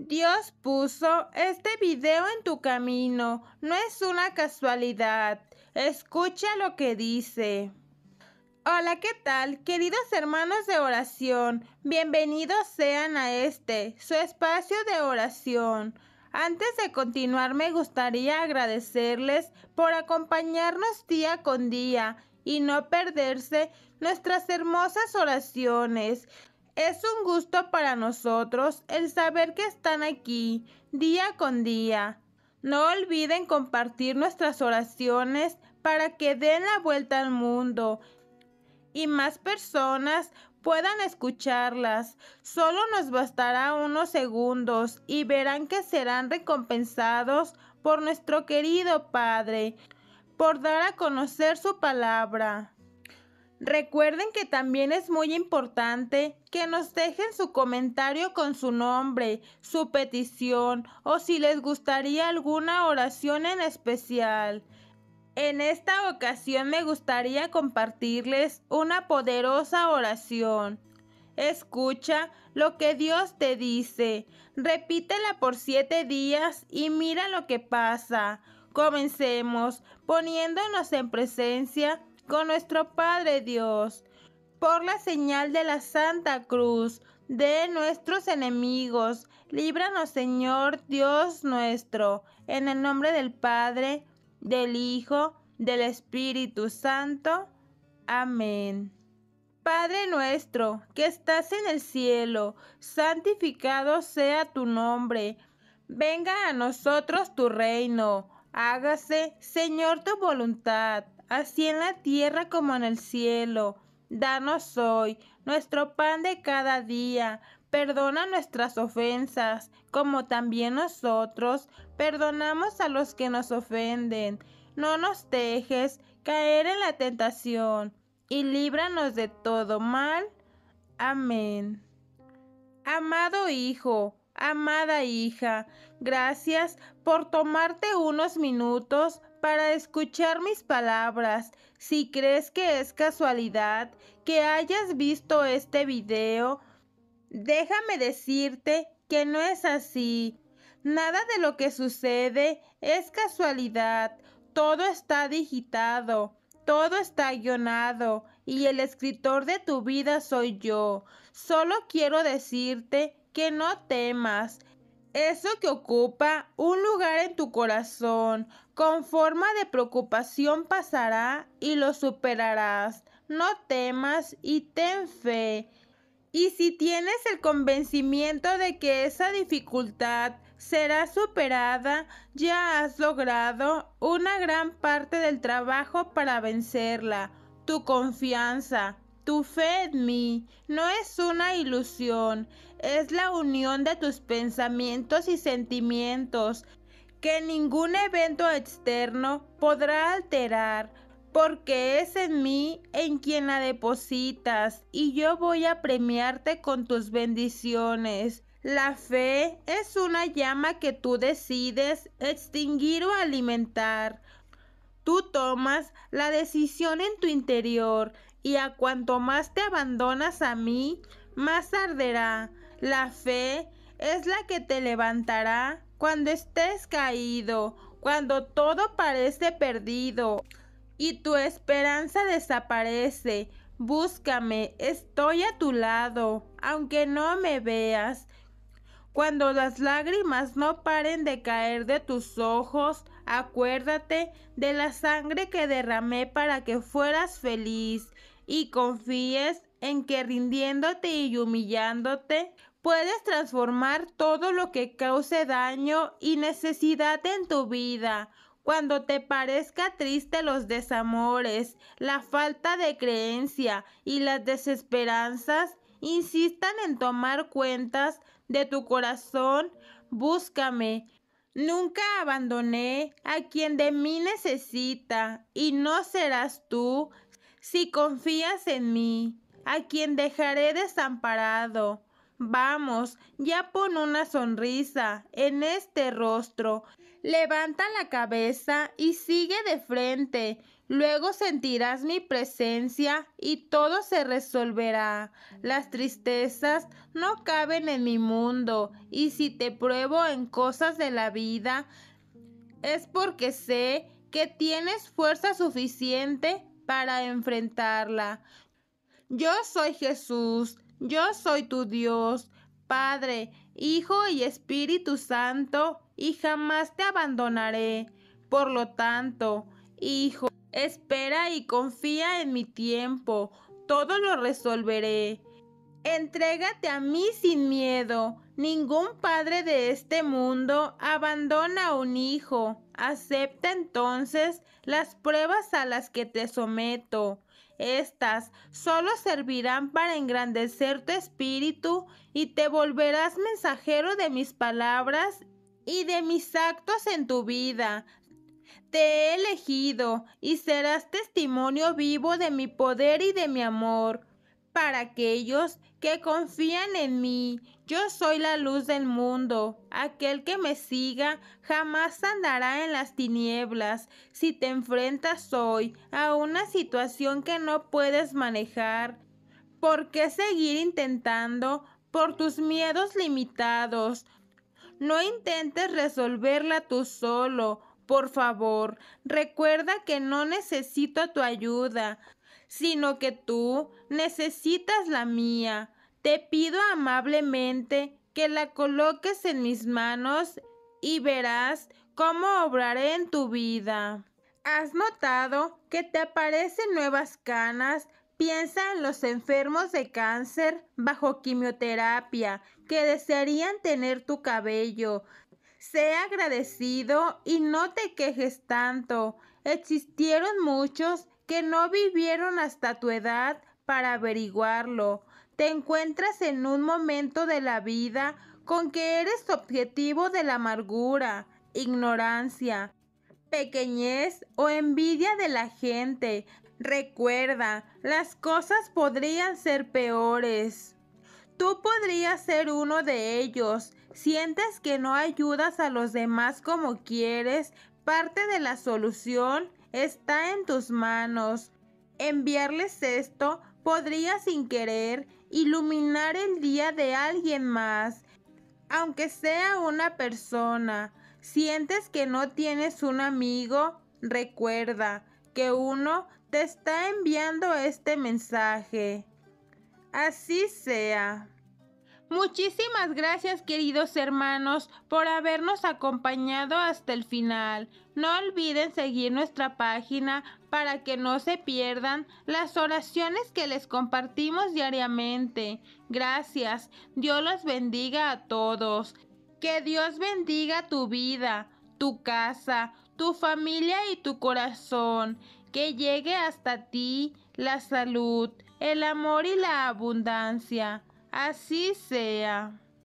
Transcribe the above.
Dios puso este video en tu camino. No es una casualidad. Escucha lo que dice. Hola, ¿qué tal? Queridos hermanos de oración, bienvenidos sean a este, su espacio de oración. Antes de continuar, me gustaría agradecerles por acompañarnos día con día y no perderse nuestras hermosas oraciones. Es un gusto para nosotros el saber que están aquí día con día. No olviden compartir nuestras oraciones para que den la vuelta al mundo y más personas puedan escucharlas. Solo nos bastará unos segundos y verán que serán recompensados por nuestro querido Padre, por dar a conocer su palabra. Recuerden que también es muy importante que nos dejen su comentario con su nombre, su petición o si les gustaría alguna oración en especial. En esta ocasión me gustaría compartirles una poderosa oración. Escucha lo que Dios te dice. Repítela por siete días y mira lo que pasa. Comencemos poniéndonos en presencia con nuestro Padre Dios, por la señal de la Santa Cruz, de nuestros enemigos. Líbranos, Señor Dios nuestro, en el nombre del Padre, del Hijo, del Espíritu Santo. Amén. Padre nuestro, que estás en el cielo, santificado sea tu nombre. Venga a nosotros tu reino. Hágase, Señor, tu voluntad así en la tierra como en el cielo. Danos hoy nuestro pan de cada día. Perdona nuestras ofensas, como también nosotros perdonamos a los que nos ofenden. No nos dejes caer en la tentación, y líbranos de todo mal. Amén. Amado Hijo, Amada hija, gracias por tomarte unos minutos para escuchar mis palabras. Si crees que es casualidad que hayas visto este video, déjame decirte que no es así. Nada de lo que sucede es casualidad. Todo está digitado, todo está guionado y el escritor de tu vida soy yo. Solo quiero decirte que no temas. Eso que ocupa un lugar en tu corazón, con forma de preocupación pasará y lo superarás. No temas y ten fe. Y si tienes el convencimiento de que esa dificultad será superada, ya has logrado una gran parte del trabajo para vencerla. Tu confianza, tu fe en mí, no es una ilusión, es la unión de tus pensamientos y sentimientos que ningún evento externo podrá alterar, porque es en mí en quien la depositas, y yo voy a premiarte con tus bendiciones. La fe es una llama que tú decides extinguir o alimentar. Tú tomas la decisión en tu interior y a cuanto más te abandonas a mí, más arderá. La fe es la que te levantará cuando estés caído, cuando todo parece perdido y tu esperanza desaparece. Búscame, estoy a tu lado, aunque no me veas. Cuando las lágrimas no paren de caer de tus ojos, acuérdate de la sangre que derramé para que fueras feliz y confíes en que rindiéndote y humillándote puedes transformar todo lo que cause daño y necesidad en tu vida. Cuando te parezca triste los desamores, la falta de creencia y las desesperanzas, insistan en tomar cuentas de tu corazón, búscame. Nunca abandoné a quien de mí necesita, y no serás tú si confías en mí, a quien dejaré desamparado Vamos, ya pon una sonrisa en este rostro. Levanta la cabeza y sigue de frente. Luego sentirás mi presencia y todo se resolverá. Las tristezas no caben en mi mundo y si te pruebo en cosas de la vida es porque sé que tienes fuerza suficiente para enfrentarla. Yo soy Jesús yo soy tu Dios, Padre, Hijo y Espíritu Santo, y jamás te abandonaré. Por lo tanto, Hijo, espera y confía en mi tiempo, todo lo resolveré. Entrégate a mí sin miedo. Ningún padre de este mundo abandona a un hijo. Acepta entonces las pruebas a las que te someto. Estas solo servirán para engrandecer tu espíritu y te volverás mensajero de mis palabras y de mis actos en tu vida. Te he elegido y serás testimonio vivo de mi poder y de mi amor para aquellos que confían en mí. Yo soy la luz del mundo. Aquel que me siga jamás andará en las tinieblas. Si te enfrentas hoy a una situación que no puedes manejar, ¿por qué seguir intentando por tus miedos limitados? No intentes resolverla tú solo. Por favor, recuerda que no necesito tu ayuda sino que tú necesitas la mía. Te pido amablemente que la coloques en mis manos y verás cómo obraré en tu vida. ¿Has notado que te aparecen nuevas canas? Piensa en los enfermos de cáncer bajo quimioterapia que desearían tener tu cabello. Sé agradecido y no te quejes tanto. Existieron muchos que no vivieron hasta tu edad para averiguarlo. Te encuentras en un momento de la vida con que eres objetivo de la amargura, ignorancia, pequeñez o envidia de la gente. Recuerda, las cosas podrían ser peores. Tú podrías ser uno de ellos. Sientes que no ayudas a los demás como quieres, parte de la solución está en tus manos. Enviarles esto podría sin querer iluminar el día de alguien más, aunque sea una persona. Sientes que no tienes un amigo, recuerda que uno te está enviando este mensaje. Así sea. Muchísimas gracias queridos hermanos por habernos acompañado hasta el final. No olviden seguir nuestra página para que no se pierdan las oraciones que les compartimos diariamente. Gracias. Dios los bendiga a todos. Que Dios bendiga tu vida, tu casa, tu familia y tu corazón. Que llegue hasta ti la salud, el amor y la abundancia. Así sea.